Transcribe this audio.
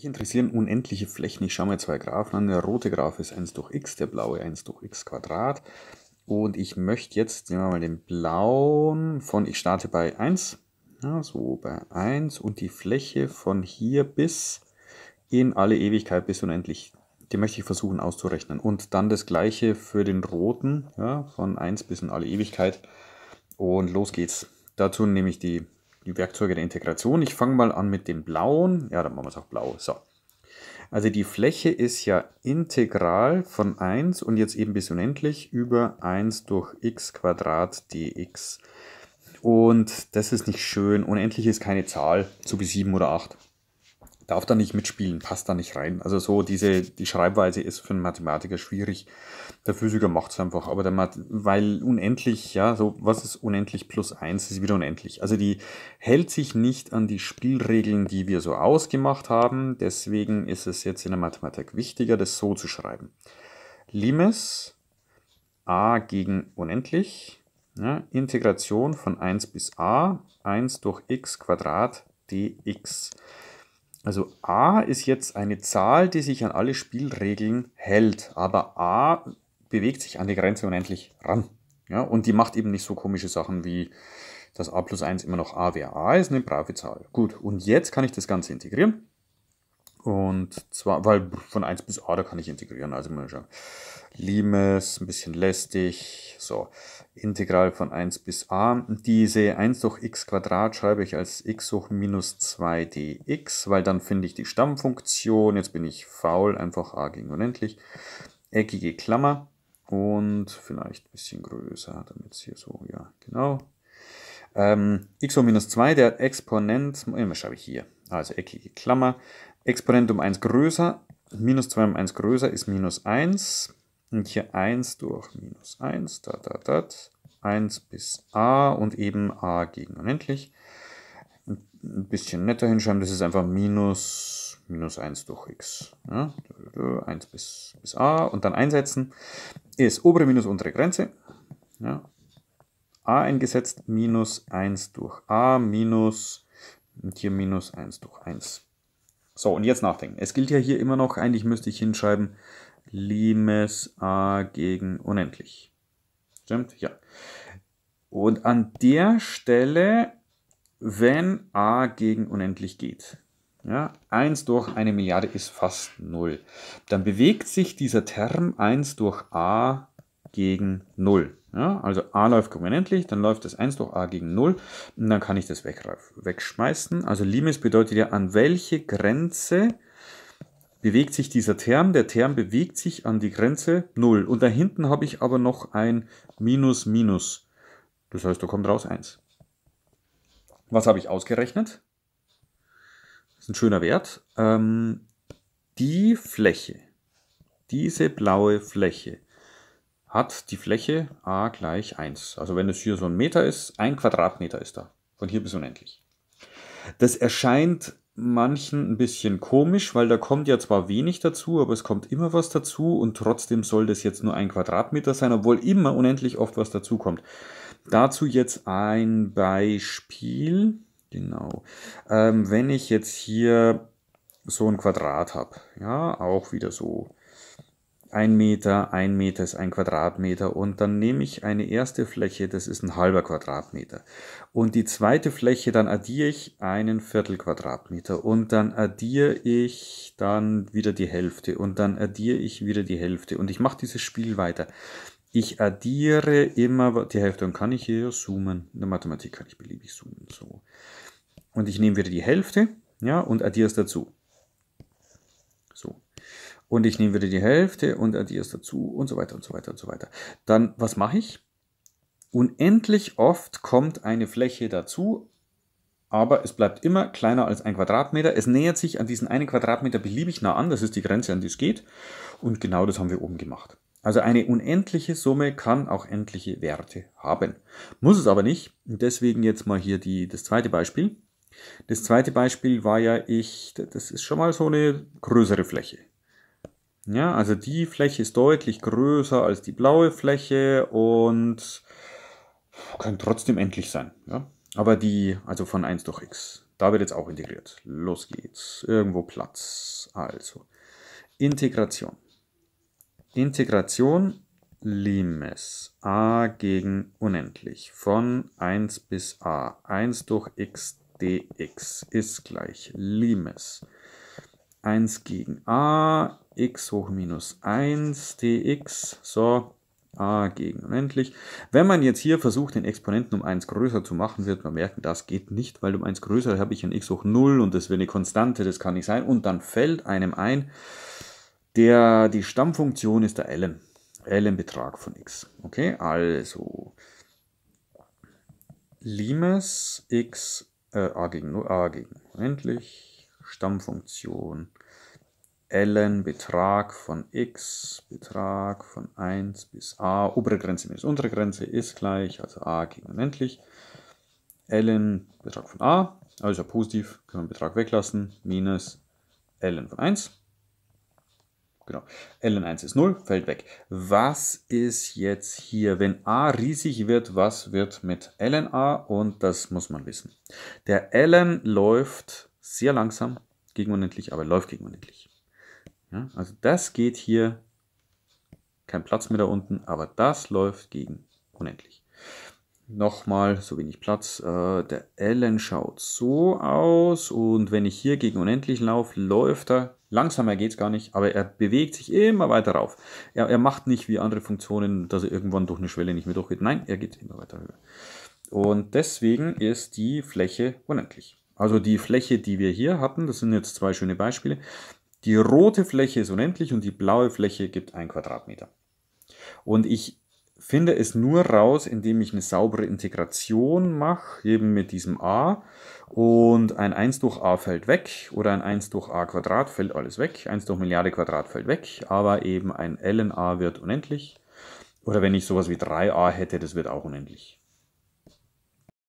Mich interessieren unendliche Flächen. Ich schaue mir zwei Graphen an. Der rote Graph ist 1 durch x, der blaue 1 durch x Quadrat. Und ich möchte jetzt, nehmen wir mal den blauen von, ich starte bei 1, ja, so bei 1 und die Fläche von hier bis in alle Ewigkeit bis unendlich. Die möchte ich versuchen auszurechnen. Und dann das gleiche für den roten, ja, von 1 bis in alle Ewigkeit. Und los geht's. Dazu nehme ich die die Werkzeuge der Integration. Ich fange mal an mit dem blauen. Ja, dann machen wir es auch blau. So. Also die Fläche ist ja integral von 1 und jetzt eben bis unendlich über 1 durch x dx. Und das ist nicht schön. Unendlich ist keine Zahl, so wie 7 oder 8 darf da nicht mitspielen, passt da nicht rein. Also so diese, die Schreibweise ist für einen Mathematiker schwierig. Der Physiker macht es einfach, aber der Math weil unendlich, ja, so was ist unendlich plus eins ist wieder unendlich. Also die hält sich nicht an die Spielregeln, die wir so ausgemacht haben. Deswegen ist es jetzt in der Mathematik wichtiger, das so zu schreiben. Limes a gegen unendlich, ja, ne, Integration von 1 bis a, 1 durch x Quadrat dx. Also a ist jetzt eine Zahl, die sich an alle Spielregeln hält, aber a bewegt sich an die Grenze unendlich ran. Ja, und die macht eben nicht so komische Sachen wie, dass a plus 1 immer noch a wäre. a ist eine brave Zahl. Gut, und jetzt kann ich das Ganze integrieren. Und zwar, weil von 1 bis A, da kann ich integrieren, also mal schauen. Limes, ein bisschen lästig, so. Integral von 1 bis a. Diese 1 durch x Quadrat schreibe ich als x hoch minus 2dx, weil dann finde ich die Stammfunktion. Jetzt bin ich faul, einfach a gegen unendlich. Eckige Klammer und vielleicht ein bisschen größer, damit es hier so, ja, genau. Ähm, x hoch minus 2, der Exponent, immer schreibe ich hier, also eckige Klammer, Exponent um 1 größer, minus 2 um 1 größer ist minus 1. Und hier 1 durch minus 1, da, da, da, 1 bis a und eben a gegen unendlich. Ein bisschen netter hinschreiben, das ist einfach minus, minus 1 durch x. Ja, 1 bis, bis a und dann einsetzen. Ist obere minus untere Grenze. Ja, a eingesetzt, minus 1 durch a minus, und hier minus 1 durch 1. So, und jetzt nachdenken. Es gilt ja hier immer noch, eigentlich müsste ich hinschreiben, Limes a gegen unendlich. Stimmt? Ja. Und an der Stelle, wenn a gegen unendlich geht, ja, 1 durch eine Milliarde ist fast 0, dann bewegt sich dieser Term 1 durch a gegen 0. Ja, also a läuft kovenantlich, dann läuft das 1 durch a gegen 0 und dann kann ich das wegschmeißen. Also Limes bedeutet ja, an welche Grenze bewegt sich dieser Term. Der Term bewegt sich an die Grenze 0. Und da hinten habe ich aber noch ein Minus Minus. Das heißt, da kommt raus 1. Was habe ich ausgerechnet? Das ist ein schöner Wert. Ähm, die Fläche, diese blaue Fläche, hat die Fläche a gleich 1. Also wenn es hier so ein Meter ist, ein Quadratmeter ist da. Von hier bis unendlich. Das erscheint manchen ein bisschen komisch, weil da kommt ja zwar wenig dazu, aber es kommt immer was dazu und trotzdem soll das jetzt nur ein Quadratmeter sein, obwohl immer unendlich oft was dazu kommt. Dazu jetzt ein Beispiel. Genau. Ähm, wenn ich jetzt hier so ein Quadrat habe, ja, auch wieder so ein Meter, ein Meter ist ein Quadratmeter und dann nehme ich eine erste Fläche, das ist ein halber Quadratmeter. Und die zweite Fläche, dann addiere ich einen Viertel Quadratmeter und dann addiere ich dann wieder die Hälfte und dann addiere ich wieder die Hälfte und ich mache dieses Spiel weiter. Ich addiere immer die Hälfte und kann ich hier zoomen. In der Mathematik kann ich beliebig zoomen. So. Und ich nehme wieder die Hälfte ja, und addiere es dazu und ich nehme wieder die Hälfte und addiere es dazu und so weiter und so weiter und so weiter. Dann, was mache ich? Unendlich oft kommt eine Fläche dazu, aber es bleibt immer kleiner als ein Quadratmeter. Es nähert sich an diesen einen Quadratmeter beliebig nah an, das ist die Grenze, an die es geht. Und genau das haben wir oben gemacht. Also eine unendliche Summe kann auch endliche Werte haben. Muss es aber nicht. deswegen jetzt mal hier die, das zweite Beispiel. Das zweite Beispiel war ja ich, das ist schon mal so eine größere Fläche. Ja, also die Fläche ist deutlich größer als die blaue Fläche und kann trotzdem endlich sein. Ja? Aber die, also von 1 durch x, da wird jetzt auch integriert. Los geht's. Irgendwo Platz. Also, Integration. Integration Limes a gegen unendlich von 1 bis a. 1 durch x dx ist gleich Limes 1 gegen a, x hoch minus 1 dx, so, a gegen unendlich. Wenn man jetzt hier versucht, den Exponenten um 1 größer zu machen, wird man merken, das geht nicht, weil um 1 größer habe ich ein x hoch 0 und das wäre eine Konstante, das kann nicht sein. Und dann fällt einem ein, der, die Stammfunktion ist der ln, ln-Betrag von x. Okay, also Limes x äh, a gegen 0, a gegen unendlich Stammfunktion. ln Betrag von x, Betrag von 1 bis a, obere Grenze minus untere Grenze ist gleich, also a gegen unendlich. ln Betrag von a, also positiv, können wir den Betrag weglassen, minus ln von 1. Genau. ln 1 ist 0, fällt weg. Was ist jetzt hier, wenn a riesig wird, was wird mit ln a? Und das muss man wissen. Der ln läuft sehr langsam gegen unendlich, aber läuft gegen unendlich. Ja, also das geht hier, kein Platz mehr da unten, aber das läuft gegen unendlich. Nochmal, so wenig Platz, äh, der Allen schaut so aus und wenn ich hier gegen unendlich laufe, läuft er, langsamer geht es gar nicht, aber er bewegt sich immer weiter rauf. Er, er macht nicht wie andere Funktionen, dass er irgendwann durch eine Schwelle nicht mehr durchgeht, nein, er geht immer weiter höher. Und deswegen ist die Fläche unendlich. Also die Fläche, die wir hier hatten, das sind jetzt zwei schöne Beispiele. Die rote Fläche ist unendlich und die blaue Fläche gibt ein Quadratmeter. Und ich finde es nur raus, indem ich eine saubere Integration mache, eben mit diesem a. Und ein 1 durch a fällt weg oder ein 1 durch a Quadrat fällt alles weg. 1 durch Milliarde Quadrat fällt weg, aber eben ein ln a wird unendlich. Oder wenn ich sowas wie 3a hätte, das wird auch unendlich.